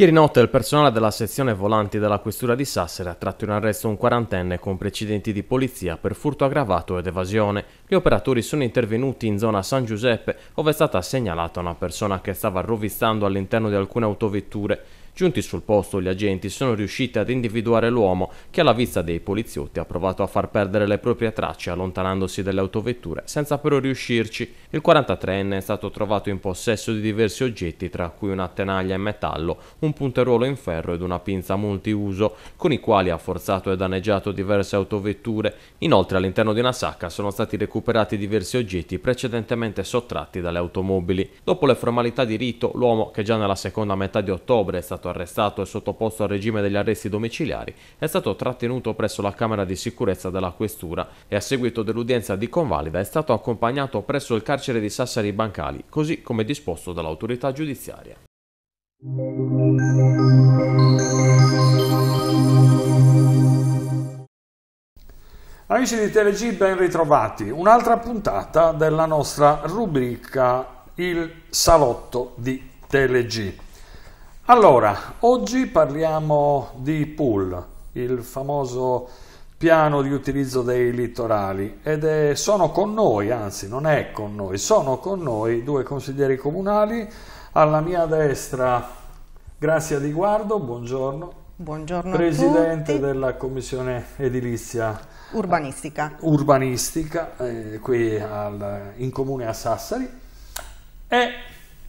Ieri notte il personale della sezione volanti della questura di Sassari ha tratto in arresto un quarantenne con precedenti di polizia per furto aggravato ed evasione. Gli operatori sono intervenuti in zona San Giuseppe, dove è stata segnalata una persona che stava rovistando all'interno di alcune autovetture. Giunti sul posto, gli agenti sono riusciti ad individuare l'uomo che alla vista dei poliziotti ha provato a far perdere le proprie tracce allontanandosi dalle autovetture senza però riuscirci. Il 43enne è stato trovato in possesso di diversi oggetti tra cui una tenaglia in metallo, un punteruolo in ferro ed una pinza multiuso con i quali ha forzato e danneggiato diverse autovetture. Inoltre all'interno di una sacca sono stati recuperati diversi oggetti precedentemente sottratti dalle automobili. Dopo le formalità di rito, l'uomo che già nella seconda metà di ottobre è stato arrestato e sottoposto al regime degli arresti domiciliari, è stato trattenuto presso la Camera di Sicurezza della Questura e a seguito dell'udienza di convalida è stato accompagnato presso il carcere di Sassari Bancali, così come disposto dall'autorità giudiziaria. Amici di TLG, ben ritrovati. Un'altra puntata della nostra rubrica Il salotto di TLG. Allora, oggi parliamo di pool, il famoso piano di utilizzo dei litorali ed è, sono con noi, anzi non è con noi, sono con noi due consiglieri comunali, alla mia destra Grazia Di Guardo, buongiorno. Buongiorno Presidente della Commissione Edilizia Urbanistica, urbanistica eh, qui al, in comune a Sassari e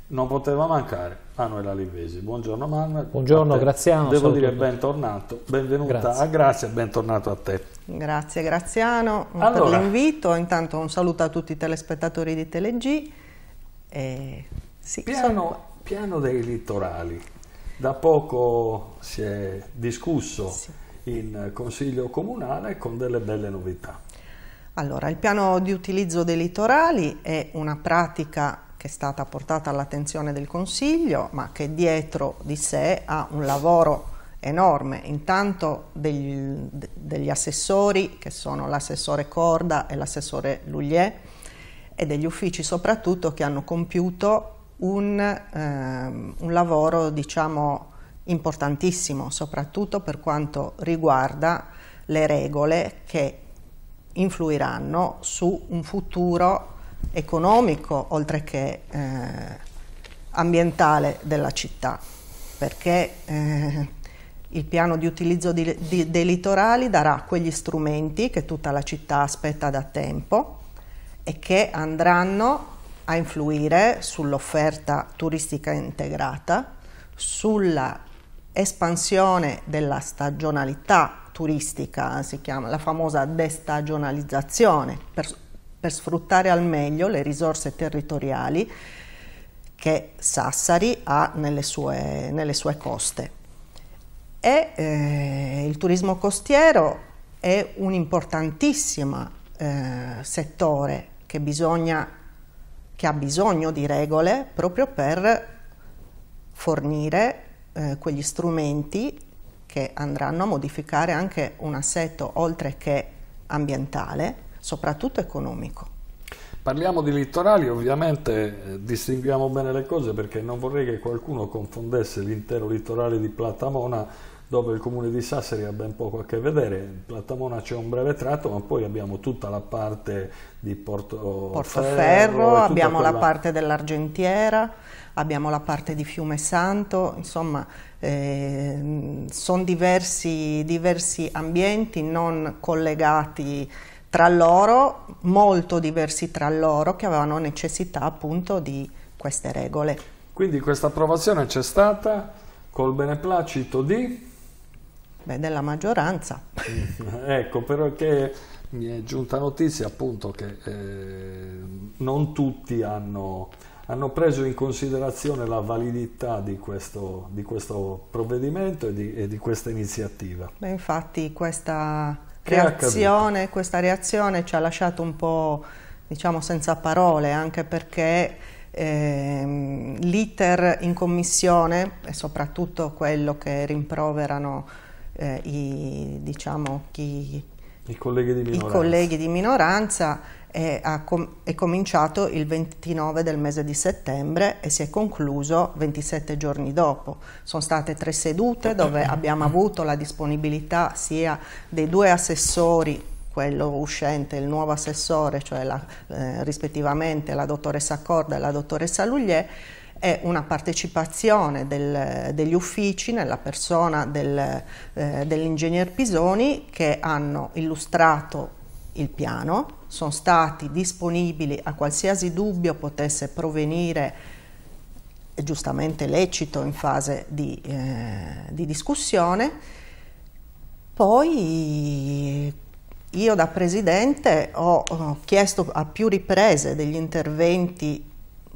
non poteva mancare Manuela Livesi. Buongiorno Manuel. Buongiorno Graziano. Devo dire bentornato, benvenuta grazie. a Grazia, bentornato a te. Grazie Graziano allora. per l'invito, intanto un saluto a tutti i telespettatori di Teleg. Eh, sì, piano, piano, dei litorali, da poco si è discusso sì. in Consiglio Comunale con delle belle novità. Allora, il piano di utilizzo dei litorali è una pratica che è stata portata all'attenzione del Consiglio, ma che dietro di sé ha un lavoro enorme, intanto degli, degli assessori, che sono l'assessore Corda e l'assessore Luglier, e degli uffici soprattutto che hanno compiuto un, ehm, un lavoro diciamo, importantissimo, soprattutto per quanto riguarda le regole che influiranno su un futuro economico oltre che eh, ambientale della città, perché eh, il piano di utilizzo di, di, dei litorali darà quegli strumenti che tutta la città aspetta da tempo e che andranno a influire sull'offerta turistica integrata, sulla espansione della stagionalità turistica, si chiama la famosa destagionalizzazione, per, per sfruttare al meglio le risorse territoriali che Sassari ha nelle sue, nelle sue coste. E, eh, il turismo costiero è un importantissimo eh, settore che, bisogna, che, ha bisogno di regole proprio per fornire eh, quegli strumenti che andranno a modificare anche un assetto oltre che ambientale soprattutto economico. Parliamo di litorali, ovviamente eh, distinguiamo bene le cose perché non vorrei che qualcuno confondesse l'intero litorale di Platamona dove il comune di Sassari ha ben poco a che vedere. In Platamona c'è un breve tratto, ma poi abbiamo tutta la parte di Porto Portoferro, abbiamo quella... la parte dell'Argentiera, abbiamo la parte di Fiume Santo, insomma eh, sono diversi, diversi ambienti non collegati tra loro, molto diversi tra loro, che avevano necessità appunto di queste regole. Quindi questa approvazione c'è stata col beneplacito di? Beh, della maggioranza. ecco, però che mi è giunta notizia appunto che eh, non tutti hanno, hanno, preso in considerazione la validità di questo, di questo provvedimento e di, e di questa iniziativa. Beh, infatti questa creazione, questa reazione ci ha lasciato un po' diciamo senza parole, anche perché eh, l'iter in commissione e soprattutto quello che rimproverano eh, i, diciamo, chi, i colleghi di minoranza. Colleghi di minoranza è, eh, com è cominciato il 29 del mese di settembre e si è concluso 27 giorni dopo. Sono state tre sedute dove abbiamo avuto la disponibilità sia dei due assessori quello uscente, il nuovo assessore, cioè la, eh, rispettivamente la dottoressa Corda e la dottoressa Luglier, è una partecipazione del, degli uffici nella persona del, eh, dell'ingegner Pisoni che hanno illustrato il piano, sono stati disponibili a qualsiasi dubbio potesse provenire giustamente lecito in fase di, eh, di discussione. Poi io da Presidente ho chiesto a più riprese degli interventi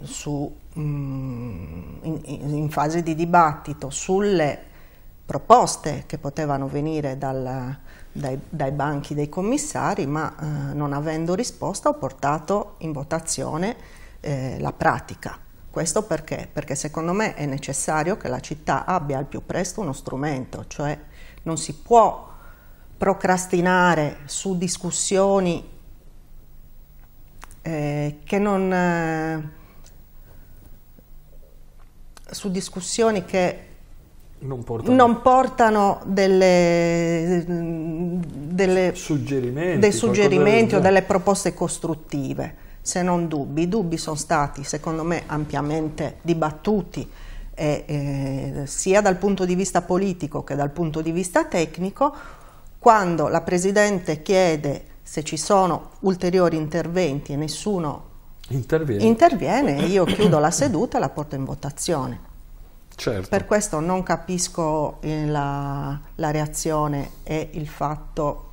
su Mm, in, in fase di dibattito sulle proposte che potevano venire dal, dai, dai, banchi dei commissari, ma eh, non avendo risposta ho portato in votazione eh, la pratica. Questo perché? Perché secondo me è necessario che la città abbia al più presto uno strumento, cioè non si può procrastinare su discussioni eh, che non eh, su discussioni che non portano, non portano delle, delle, suggerimenti, dei suggerimenti o delle proposte costruttive, se non dubbi. I dubbi sono stati, secondo me, ampiamente dibattuti. E, eh, sia dal punto di vista politico che dal punto di vista tecnico, quando la Presidente chiede se ci sono ulteriori interventi e nessuno Interviene. Interviene e io chiudo la seduta e la porto in votazione. Certo. Per questo non capisco eh, la, la, reazione e il fatto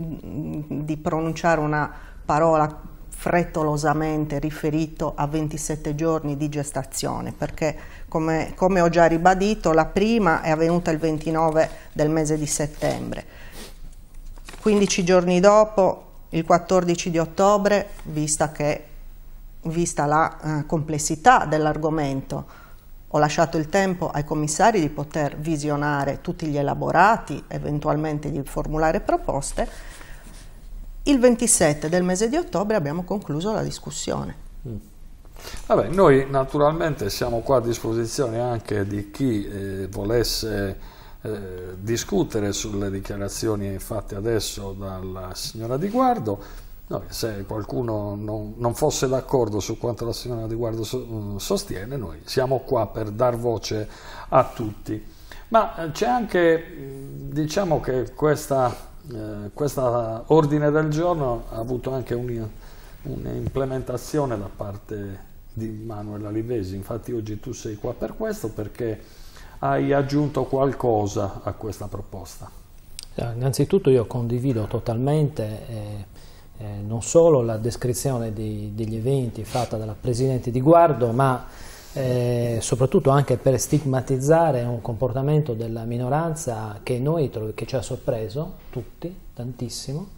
mm, di pronunciare una parola frettolosamente riferito a 27 giorni di gestazione, perché come, come ho già ribadito la prima è avvenuta il 29 del mese di settembre. 15 giorni dopo, il 14 di ottobre, vista che vista la eh, complessità dell'argomento, ho lasciato il tempo ai commissari di poter visionare tutti gli elaborati, eventualmente di formulare proposte. Il 27 del mese di ottobre abbiamo concluso la discussione. Mm. Vabbè, noi naturalmente siamo qua a disposizione anche di chi eh, volesse eh, discutere sulle dichiarazioni fatte adesso dalla signora Di Guardo. No, se qualcuno non, non fosse d'accordo su quanto la signora Di Guardo mm, sostiene, noi siamo qua per dar voce a tutti. Ma eh, c'è anche, mm, diciamo che questo eh, ordine del giorno ha avuto anche un'implementazione un da parte di Manuela Livesi, infatti oggi tu sei qua per questo perché hai aggiunto qualcosa a questa proposta. Innanzitutto io condivido totalmente... Eh eh, non solo la descrizione di, degli eventi fatta dalla Presidente di Guardo, ma eh, soprattutto anche per stigmatizzare un comportamento della minoranza che, noi, che ci ha sorpreso tutti, tantissimo,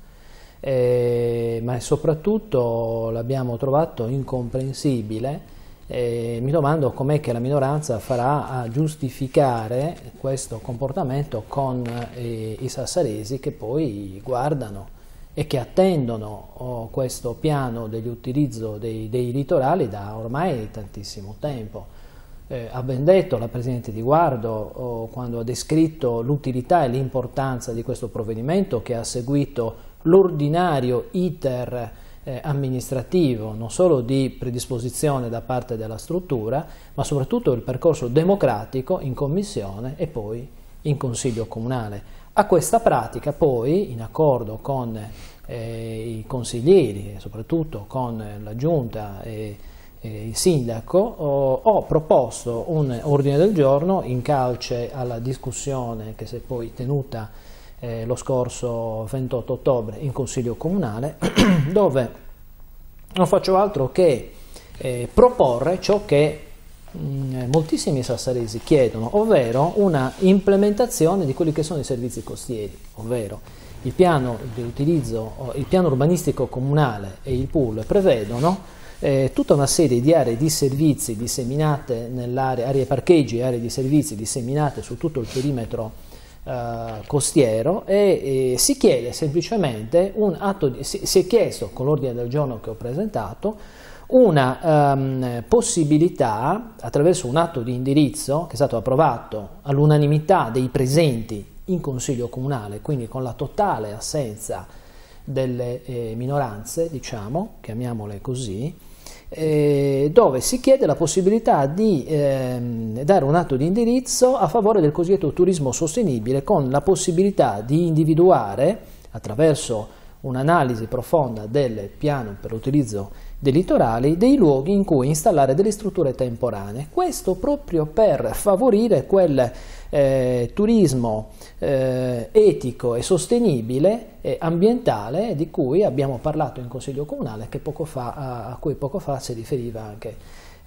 eh, ma soprattutto l'abbiamo trovato incomprensibile. E eh, mi domando com'è che la minoranza farà a giustificare questo comportamento con eh, i sassaresi che poi guardano e che attendono oh, questo piano dell'utilizzo dei, dei, litorali da ormai tantissimo tempo. Eh, ha ben detto la Presidente di Guardo oh, quando ha descritto l'utilità e l'importanza di questo provvedimento che ha seguito l'ordinario iter eh, amministrativo, non solo di predisposizione da parte della struttura, ma soprattutto il percorso democratico in commissione e poi in consiglio comunale. A questa pratica poi, in accordo con eh, i consiglieri, soprattutto con la giunta e eh, il sindaco, ho, ho, proposto un ordine del giorno in calce alla discussione che si è poi tenuta eh, lo scorso 28 ottobre in consiglio comunale, dove non faccio altro che eh, proporre ciò che Mm, eh, moltissimi sassaresi chiedono, ovvero una implementazione di quelli che sono i servizi costieri, ovvero il piano, utilizzo, il piano urbanistico comunale e il pool prevedono eh, tutta una serie di aree di servizi disseminate nell'area, aree parcheggi aree di servizi disseminate su tutto il perimetro eh, costiero e, e, si chiede semplicemente un atto, di, si, si è chiesto con l'ordine del giorno che ho presentato una um, possibilità, attraverso un atto di indirizzo che è stato approvato all'unanimità dei presenti in Consiglio Comunale, quindi con la totale assenza delle eh, minoranze, diciamo, chiamiamole così, eh, dove si chiede la possibilità di eh, dare un atto di indirizzo a favore del cosiddetto turismo sostenibile con la possibilità di individuare attraverso un'analisi profonda del piano per l'utilizzo di dei litorali dei luoghi in cui installare delle strutture temporanee. Questo proprio per favorire quel eh, turismo eh, etico e sostenibile e ambientale di cui abbiamo parlato in Consiglio Comunale fa, a, cui poco fa si riferiva anche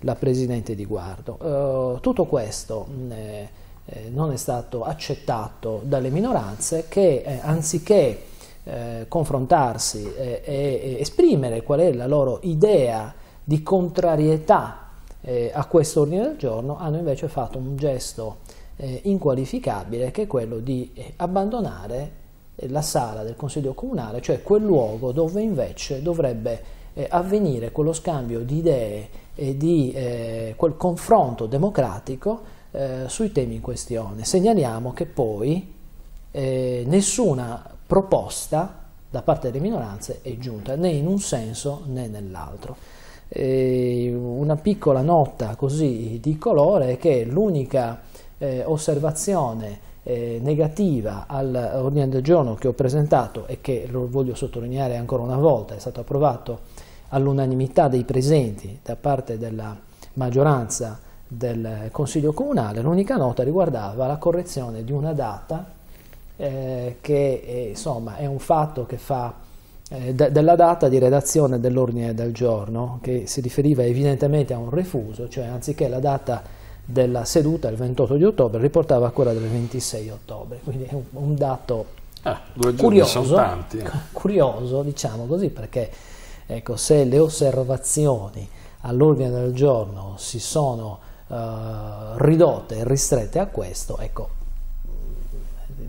la Presidente di Guardo. Uh, tutto questo eh, eh, non è stato accettato dalle minoranze che eh, anziché eh, confrontarsi e, e, esprimere qual è la loro idea di contrarietà eh, a questo ordine del giorno, hanno invece fatto un gesto eh, inqualificabile che è quello di eh, abbandonare eh, la sala del Consiglio Comunale, cioè quel luogo dove invece dovrebbe eh, avvenire quello scambio di idee e di quel confronto democratico sui temi in questione. Segnaliamo che poi eh, nessuna proposta da parte delle minoranze è giunta, né in un senso né nell'altro. una piccola nota così di colore è che l'unica eh, osservazione eh, negativa all'ordine del giorno che ho presentato e che lo voglio sottolineare ancora una volta, è stato approvato all'unanimità dei presenti da parte della maggioranza del Consiglio Comunale, l'unica nota riguardava la correzione di una data eh, che eh, insomma è un fatto che fa eh, de della data di redazione dell'ordine del giorno che si riferiva evidentemente a un refuso, cioè anziché la data della seduta il 28 di ottobre riportava quella del 26 ottobre, quindi è un, un dato ah, curioso, eh. curioso, diciamo così, perché ecco, se le osservazioni all'ordine del giorno si sono eh, ridotte e ristrette a questo, ecco,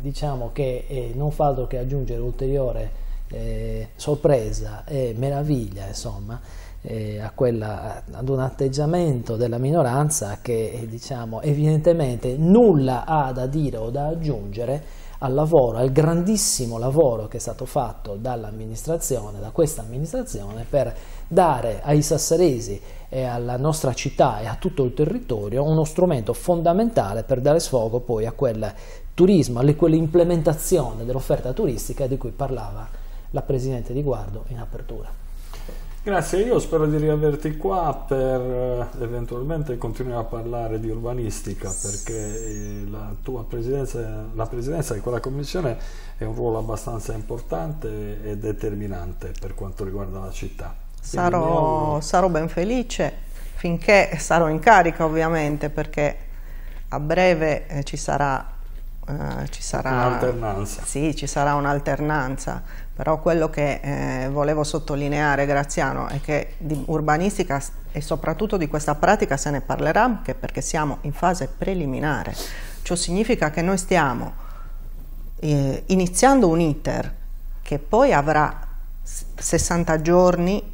diciamo che eh, non fa altro che aggiungere ulteriore eh, sorpresa e meraviglia insomma, eh, a quella, ad un atteggiamento della minoranza che eh, diciamo, evidentemente nulla ha da dire o da aggiungere al lavoro, al grandissimo lavoro che è stato fatto dall'amministrazione, da questa amministrazione, per dare ai sassaresi e alla nostra città e a tutto il territorio uno strumento fondamentale per dare sfogo poi a quel turismo, quell'implementazione dell'offerta turistica di cui parlava la Presidente di Guardo in apertura. Grazie, io spero di riaverti qua per eh, eventualmente continuare a parlare di urbanistica perché eh, la tua presidenza, la presidenza di quella commissione è un ruolo abbastanza importante e determinante per quanto riguarda la città. Sarò, sarò ben felice finché sarò in carica ovviamente perché a breve eh, ci sarà eh, ci sarà un'alternanza. Sì, ci sarà un'alternanza, però quello che eh, volevo sottolineare Graziano è che di urbanistica e soprattutto di questa pratica se ne parlerà anche perché siamo in fase preliminare, ciò significa che noi stiamo eh, iniziando un iter che poi avrà 60 giorni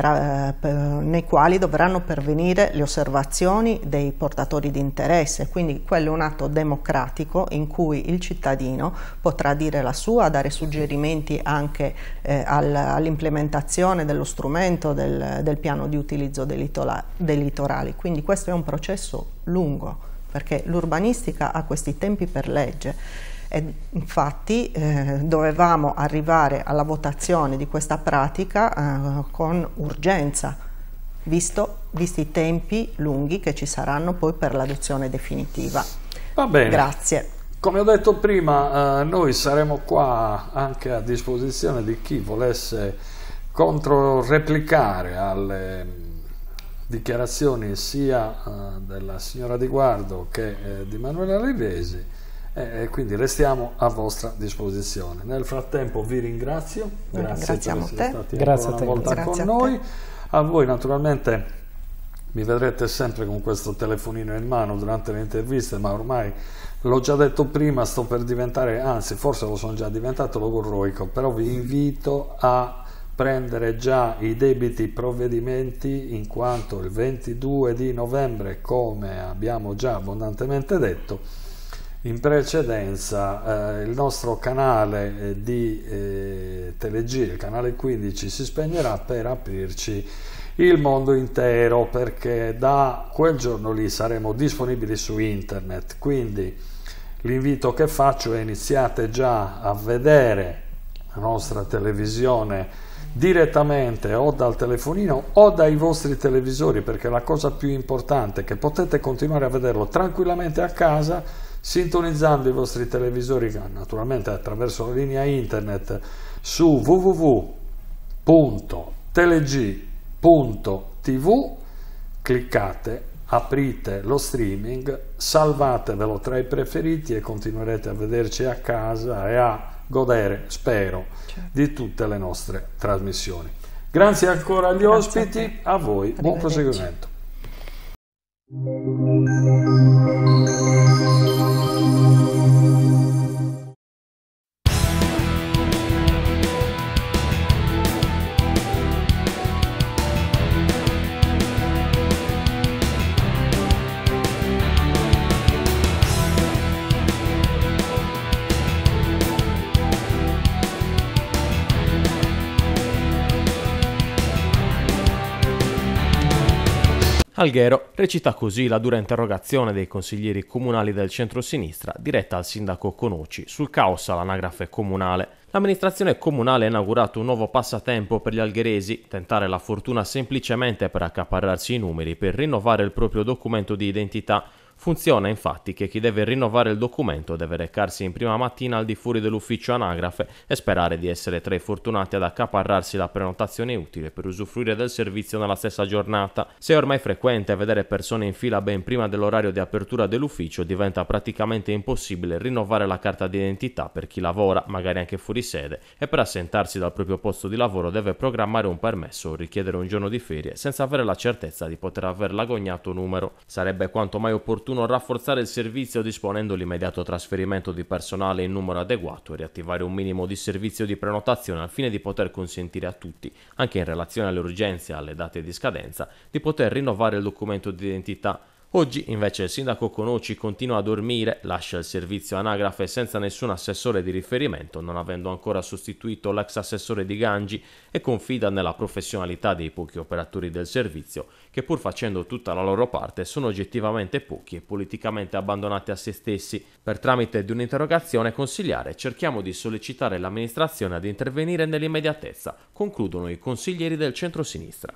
per, eh, per, nei quali dovranno pervenire le osservazioni dei portatori di interesse, quindi quello è un atto democratico in cui il cittadino potrà dire la sua, dare suggerimenti anche eh, all'implementazione dello strumento del, del, piano di utilizzo dei, litola, dei litorali, quindi questo è un processo lungo perché l'urbanistica ha questi tempi per legge e infatti eh, dovevamo arrivare alla votazione di questa pratica eh, con urgenza, visto, visti i tempi lunghi che ci saranno poi per l'adozione definitiva. Va bene. Grazie. Come ho detto prima, eh, noi saremo qua anche a disposizione di chi volesse controreplicare alle mm, dichiarazioni sia eh, della signora Di Guardo che eh, di Manuela Livesi eh, quindi restiamo a vostra disposizione. Nel frattempo vi ringrazio, grazie Ringraziamo per essere te. stati grazie una te. volta grazie con a noi. A voi naturalmente mi vedrete sempre con questo telefonino in mano durante le interviste, ma ormai l'ho già detto prima, sto per diventare, anzi forse lo sono già diventato logorroico, ecco. però vi invito a prendere già i debiti provvedimenti in quanto il 22 di novembre, come abbiamo già abbondantemente detto, in precedenza eh, il nostro canale eh, di eh, Telegia, il canale 15, si spegnerà per aprirci il mondo intero perché da quel giorno lì saremo disponibili su internet. Quindi l'invito che faccio è iniziate già a vedere la nostra televisione direttamente o dal telefonino o dai vostri televisori perché la cosa più importante è che potete continuare a vederlo tranquillamente a casa sintonizzando i vostri televisori naturalmente attraverso la linea internet su www.teleg.tv cliccate aprite lo streaming salvatevelo tra i preferiti e continuerete a vederci a casa e a godere spero certo. di tutte le nostre trasmissioni grazie ancora agli grazie ospiti a, a voi buon proseguimento Thank you. Alghero recita così la dura interrogazione dei consiglieri comunali del centro-sinistra diretta al sindaco Conucci sul caos all'anagrafe comunale. L'amministrazione comunale ha inaugurato un nuovo passatempo per gli algheresi, tentare la fortuna semplicemente per accaparrarsi i numeri per rinnovare il proprio documento di identità Funziona infatti che chi deve rinnovare il documento deve recarsi in prima mattina al di fuori dell'ufficio anagrafe e sperare di essere tra i fortunati ad accaparrarsi la prenotazione utile per usufruire del servizio nella stessa giornata. Se è ormai frequente vedere persone in fila ben prima dell'orario di apertura dell'ufficio, diventa praticamente impossibile rinnovare la carta d'identità per chi lavora, magari anche fuori sede, e per assentarsi dal proprio posto di lavoro deve programmare un permesso o richiedere un giorno di ferie senza avere la certezza di poter aver l'agognato numero. Sarebbe quanto mai opportuno opportuno rafforzare il servizio disponendo l'immediato trasferimento di personale in numero adeguato e riattivare un minimo di servizio di prenotazione al fine di poter consentire a tutti, anche in relazione alle urgenze e alle date di scadenza, di poter rinnovare il documento di identità. Oggi invece il sindaco Conucci continua a dormire, lascia il servizio anagrafe senza nessun assessore di riferimento, non avendo ancora sostituito l'ex assessore di Gangi e confida nella professionalità dei pochi operatori del servizio che pur facendo tutta la loro parte sono oggettivamente pochi e politicamente abbandonati a se stessi. Per tramite di un'interrogazione consigliare cerchiamo di sollecitare l'amministrazione ad intervenire nell'immediatezza, concludono i consiglieri del centro-sinistra.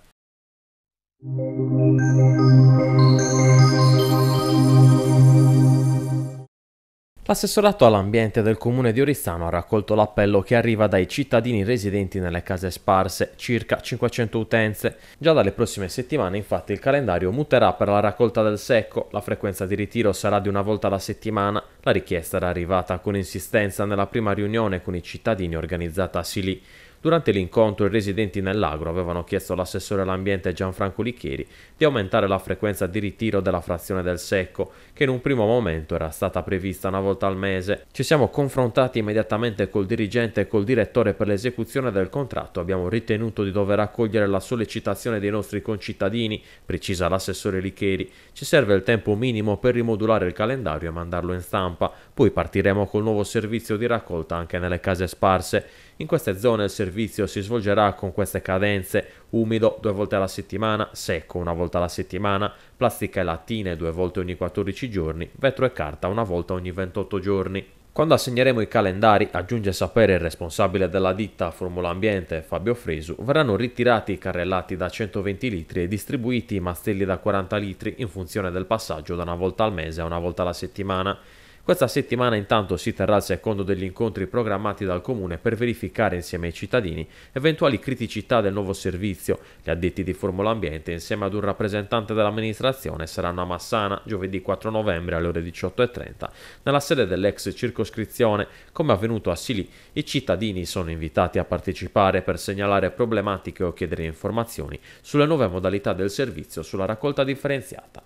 L'assessorato all'ambiente del comune di Oristano ha raccolto l'appello che arriva dai cittadini residenti nelle case sparse, circa 500 utenze. Già dalle prossime settimane infatti il calendario muterà per la raccolta del secco, la frequenza di ritiro sarà di una volta alla settimana, la richiesta era arrivata con insistenza nella prima riunione con i cittadini organizzata a Sili. Durante l'incontro i residenti nell'agro avevano chiesto all'assessore all'ambiente Gianfranco Licchieri di aumentare la frequenza di ritiro della frazione del secco, che in un primo momento era stata prevista una volta al mese. Ci siamo confrontati immediatamente col dirigente e col direttore per l'esecuzione del contratto, abbiamo ritenuto di dover accogliere la sollecitazione dei nostri concittadini, precisa l'assessore Licchieri. Ci serve il tempo minimo per rimodulare il calendario e mandarlo in stampa, poi partiremo col nuovo servizio di raccolta anche nelle case sparse. In queste zone il servizio si svolgerà con queste cadenze umido due volte alla settimana, secco una volta alla settimana, plastica e lattine due volte ogni 14 giorni, vetro e carta una volta ogni 28 giorni. Quando assegneremo i calendari, aggiunge sapere il responsabile della ditta Formula Ambiente, Fabio Fresu, verranno ritirati i carrellati da 120 litri e distribuiti i mastelli da 40 litri in funzione del passaggio da una volta al mese a una volta alla settimana. Questa settimana intanto si terrà il secondo degli incontri programmati dal Comune per verificare insieme ai cittadini eventuali criticità del nuovo servizio. Gli addetti di Formula Ambiente insieme ad un rappresentante dell'amministrazione saranno a Massana giovedì 4 novembre alle ore 18.30 nella sede dell'ex circoscrizione. Come avvenuto a Sili, i cittadini sono invitati a partecipare per segnalare problematiche o chiedere informazioni sulle nuove modalità del servizio sulla raccolta differenziata.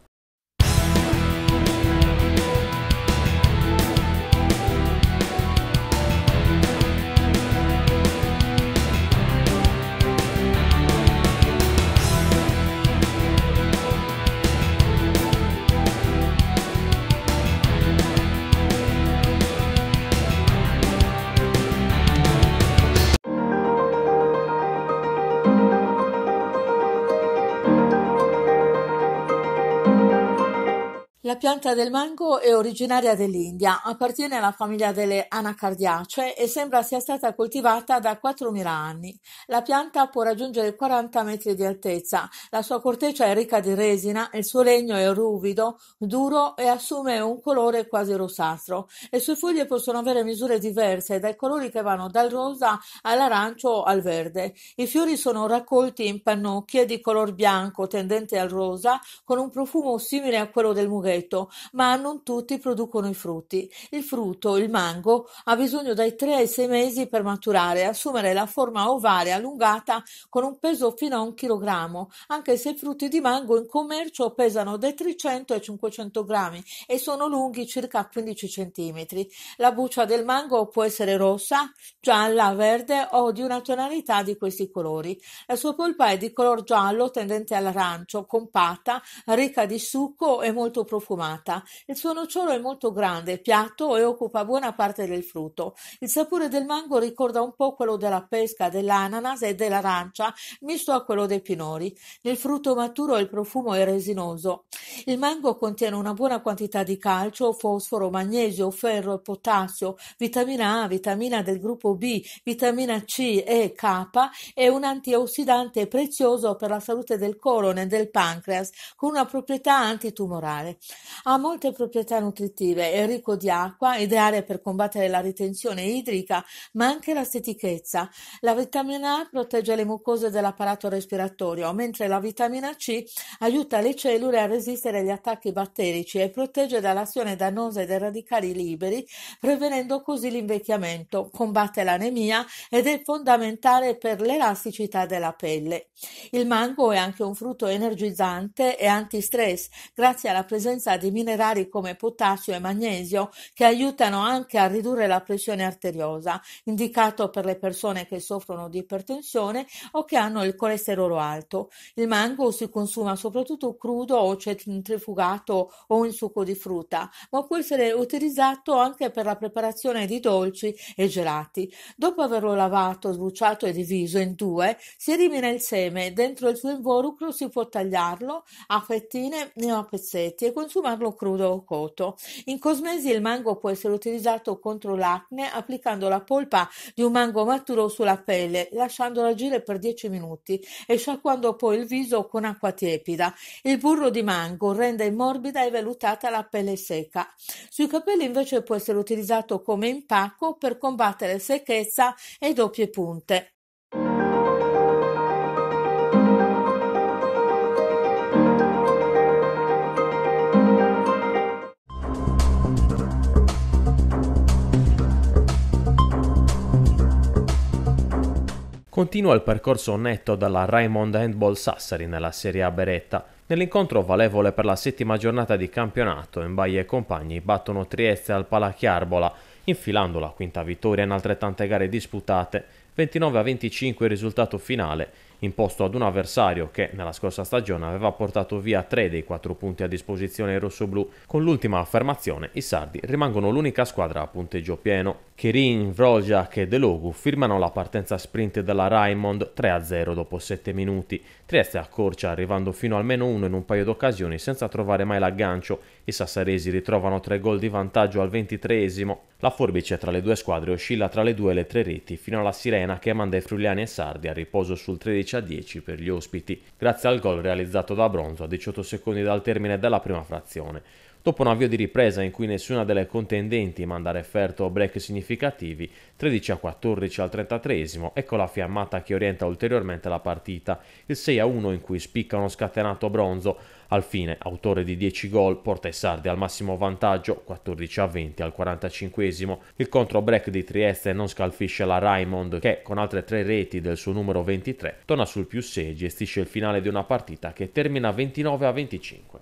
La pianta del mango è originaria dell'India, appartiene alla famiglia delle anacardiacee e sembra sia stata coltivata da 4.000 anni. La pianta può raggiungere 40 metri di altezza, la sua corteccia è ricca di resina, il suo legno è ruvido, duro e assume un colore quasi rossastro. Le sue foglie possono avere misure diverse, dai colori che vanno dal rosa all'arancio o al verde. I fiori sono raccolti in pannocchie di color bianco tendente al rosa, con un profumo simile a quello del mughetto aceto, ma non tutti producono i frutti. Il frutto, il mango, ha bisogno dai 3 ai 6 mesi per maturare e assumere la forma ovale allungata con un peso fino a un chilogrammo, anche se i frutti di mango in commercio pesano dai 300 ai 500 grammi e sono lunghi circa 15 cm. La buccia del mango può essere rossa, gialla, verde o di una tonalità di questi colori. La sua polpa è di color giallo tendente all'arancio, compatta, ricca di succo e molto profumo profumata. Il suo nocciolo è molto grande, piatto e occupa buona parte del frutto. Il sapore del mango ricorda un po' quello della pesca, dell'ananas e dell'arancia, misto a quello dei pinori. Nel frutto maturo il profumo è resinoso. Il mango contiene una buona quantità di calcio, fosforo, magnesio, ferro potassio, vitamina A, vitamina del gruppo B, vitamina C, E, K e un antiossidante prezioso per la salute del colon e del pancreas con una proprietà antitumorale. Ha molte proprietà nutritive, è ricco di acqua, ideale per combattere la ritenzione idrica, ma anche la stetichezza. La vitamina A protegge le mucose dell'apparato respiratorio, mentre la vitamina C aiuta le cellule a resistere agli attacchi batterici e protegge dall'azione dannosa dei radicali liberi, prevenendo così l'invecchiamento, combatte l'anemia ed è fondamentale per l'elasticità della pelle. Il mango è anche un frutto energizzante e antistress, grazie alla presenza presenza di minerali come potassio e magnesio che aiutano anche a ridurre la pressione arteriosa, indicato per le persone che soffrono di ipertensione o che hanno il colesterolo alto. Il mango si consuma soprattutto crudo o centrifugato o in succo di frutta, ma può essere utilizzato anche per la preparazione di dolci e gelati. Dopo averlo lavato, sbucciato e diviso in due, si elimina il seme. Dentro il suo involucro si può tagliarlo a fettine o a pezzetti e consumare consumarlo crudo o cotto. In cosmesi il mango può essere utilizzato contro l'acne applicando la polpa di un mango maturo sulla pelle, lasciandolo agire per 10 minuti e sciacquando poi il viso con acqua tiepida. Il burro di mango rende morbida e vellutata la pelle secca. Sui capelli invece può essere utilizzato come impacco per combattere secchezza e doppie punte. Continua il percorso netto dalla Raimond Handball Sassari nella Serie A Beretta. Nell'incontro valevole per la settima giornata di campionato, in Embaia e compagni battono Trieste al Palachiarbola, infilando la quinta vittoria in altrettante gare disputate, 29 a 25 il risultato finale imposto ad un avversario che nella scorsa stagione aveva portato via tre dei quattro punti a disposizione ai rossoblù. Con l'ultima affermazione i sardi rimangono l'unica squadra a punteggio pieno. Kirin, Vrojak e Delogu firmano la partenza sprint della Raimond 3-0 dopo 7 minuti. Trieste accorcia arrivando fino almeno uno in un paio d'occasioni senza trovare mai l'aggancio i sassaresi ritrovano tre gol di vantaggio al ventitreesimo. La forbice tra le due squadre oscilla tra le due e le tre reti fino alla sirena che manda i fruliani e sardi a riposo sul 13 a 10 per gli ospiti, grazie al gol realizzato da Bronzo a 18 secondi dal termine della prima frazione. Dopo un avvio di ripresa in cui nessuna delle contendenti manda referto o break significativi, 13 a 14 al 33 ecco la fiammata che orienta ulteriormente la partita, il 6 a 1 in cui spicca uno scatenato bronzo, al fine autore di 10 gol porta i sardi al massimo vantaggio 14 a 20 al 45 il contro break di Trieste non scalfisce la Raimond che con altre tre reti del suo numero 23 torna sul più 6 e gestisce il finale di una partita che termina 29 a 25.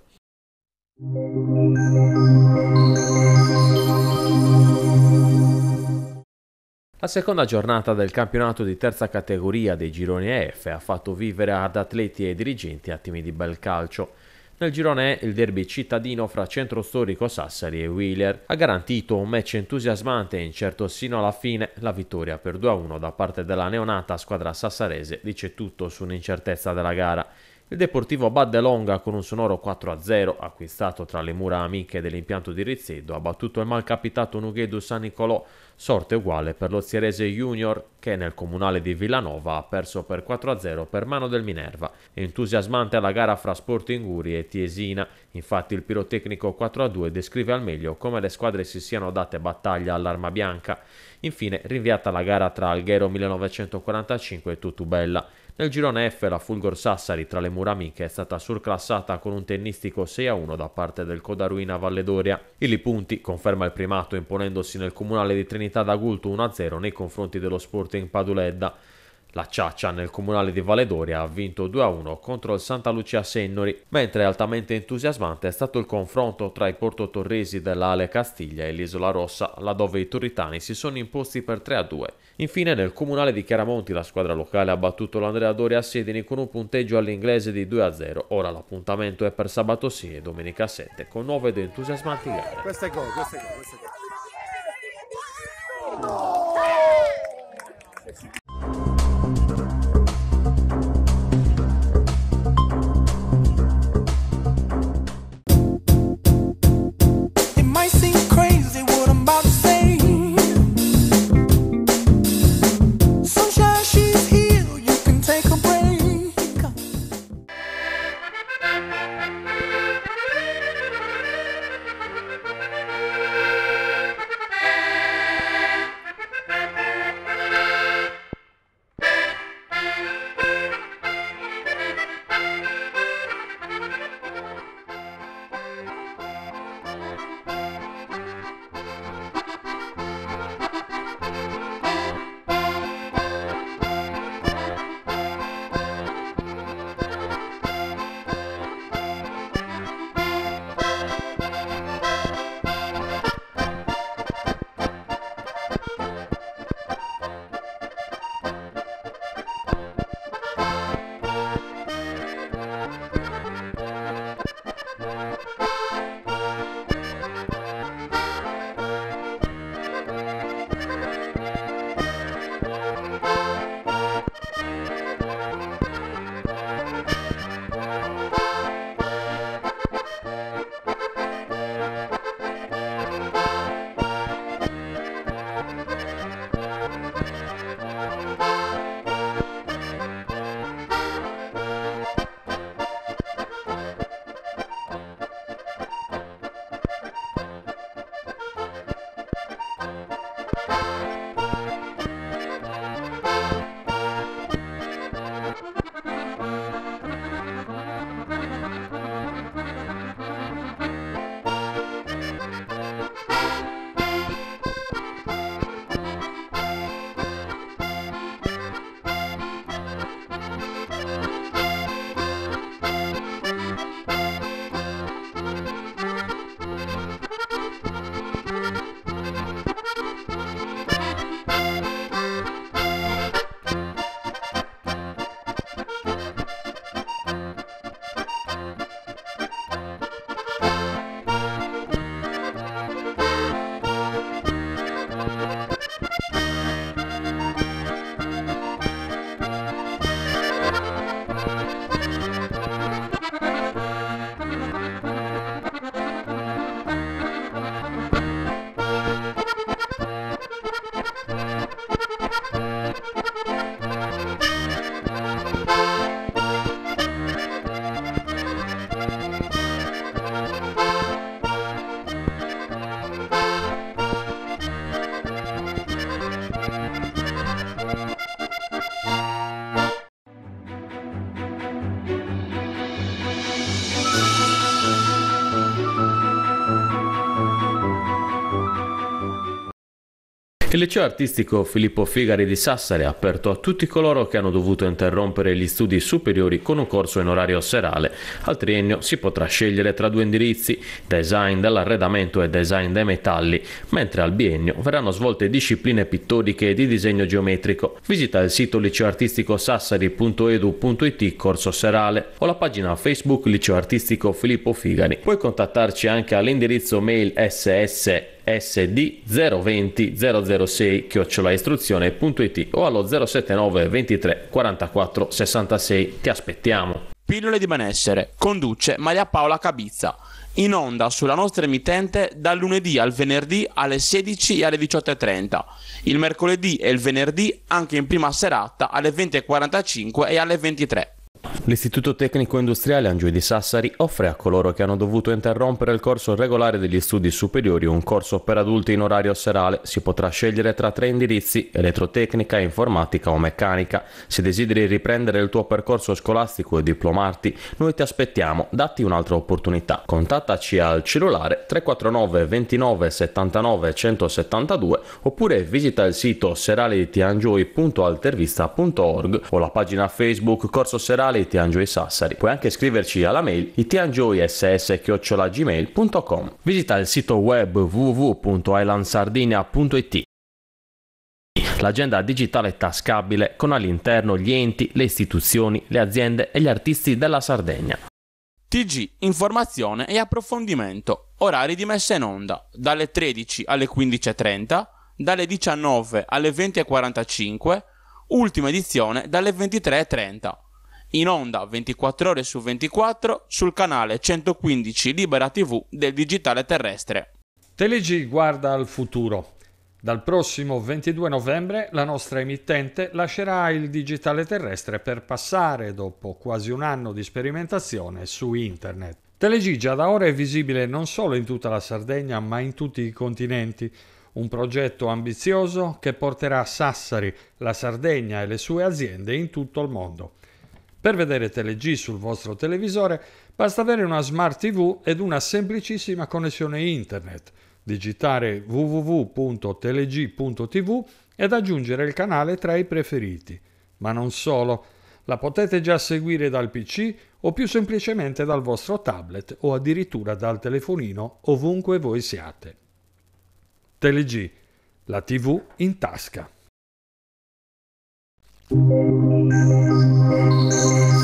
La seconda giornata del campionato di terza categoria dei gironi F ha fatto vivere ad atleti e dirigenti attimi di bel calcio. Nel girone E il derby cittadino fra centro storico Sassari e Wheeler ha garantito un match entusiasmante e incerto sino alla fine la vittoria per 2-1 da parte della neonata squadra sassarese dice tutto su un'incertezza della gara. Il Deportivo Baddelonga con un sonoro 4-0 acquistato tra le mura amiche dell'impianto di Rizzedo ha battuto il malcapitato Nughedu San Nicolò, sorte uguale per lo Zierese Junior che nel comunale di Villanova ha perso per 4-0 per mano del Minerva. Entusiasmante la gara fra Sporting Uri e Tiesina, infatti il pirotecnico 4-2 descrive al meglio come le squadre si siano date battaglia all'arma bianca. Infine rinviata la gara tra Alghero 1945 e Tutubella. Nel girone F la Fulgor Sassari tra le Muramiche è stata surclassata con un tennistico 6-1 da parte del Codaruina Valledoria. Il Punti conferma il primato imponendosi nel comunale di Trinità d'Agulto 1-0 nei confronti dello Sporting Paduledda. La Ciaccia nel comunale di Valedoria ha vinto 2-1 contro il Santa Lucia Sennori, mentre altamente entusiasmante è stato il confronto tra i portotorresi dell'Ale Castiglia e l'Isola Rossa, laddove i turritani si sono imposti per 3-2. Infine nel comunale di Chiaramonti la squadra locale ha battuto l'Andrea Doria a Sedini con un punteggio all'inglese di 2-0. Ora l'appuntamento è per sabato 6 e domenica 7 con nuove ed entusiasmanti gare. Questo è gol, questo è gol, questo è gol. No! Il liceo artistico Filippo Figari di Sassari è aperto a tutti coloro che hanno dovuto interrompere gli studi superiori con un corso in orario serale. Al triennio si potrà scegliere tra due indirizzi, design dell'arredamento e design dei metalli, mentre al biennio verranno svolte discipline pittoriche e di disegno geometrico. Visita il sito liceoartisticosassari.edu.it corso serale o la pagina Facebook Liceo Artistico Filippo Figari. Puoi contattarci anche all'indirizzo mail ss sd 020 006 chiocciolaistruzione.it o allo 079 23 44 66. Ti aspettiamo. Pillole di benessere conduce Maria Paola Cabizza in onda sulla nostra emittente dal lunedì al venerdì alle 16 e alle 18.30, il mercoledì e il venerdì anche in prima serata alle 20.45 e alle 23. L'Istituto Tecnico Industriale Angiui di Sassari offre a coloro che hanno dovuto interrompere il corso regolare degli studi superiori un corso per adulti in orario serale. Si potrà scegliere tra tre indirizzi, elettrotecnica, informatica o meccanica. Se desideri riprendere il tuo percorso scolastico e diplomarti, noi ti aspettiamo, datti un'altra opportunità. Contattaci al cellulare 349 29 79 172 oppure visita il sito seralitiangioi.altervista.org o la pagina Facebook Corso Serale sociale Itiangioe Sassari. Puoi anche scriverci alla mail itiangioiss.gmail.com. Visita il sito web www.islandsardinia.it l'agenda digitale tascabile con all'interno gli enti, le istituzioni, le aziende e gli artisti della Sardegna. TG, informazione e approfondimento. Orari di messa in onda, dalle 13 alle 15.30, dalle 19 alle 20.45, ultima edizione dalle 23.30 in onda 24 ore su 24 sul canale 115 Libera TV del digitale terrestre. Telegi guarda al futuro. Dal prossimo 22 novembre la nostra emittente lascerà il digitale terrestre per passare, dopo quasi un anno di sperimentazione, su internet. Telegi già da ora è visibile non solo in tutta la Sardegna ma in tutti i continenti. Un progetto ambizioso che porterà Sassari, la Sardegna e le sue aziende in tutto il mondo. Per vedere TeleG sul vostro televisore basta avere una Smart TV ed una semplicissima connessione internet, digitare www.teleg.tv ed aggiungere il canale tra i preferiti. Ma non solo, la potete già seguire dal PC o più semplicemente dal vostro tablet o addirittura dal telefonino ovunque voi siate. TeleG, la TV in tasca. Thank you.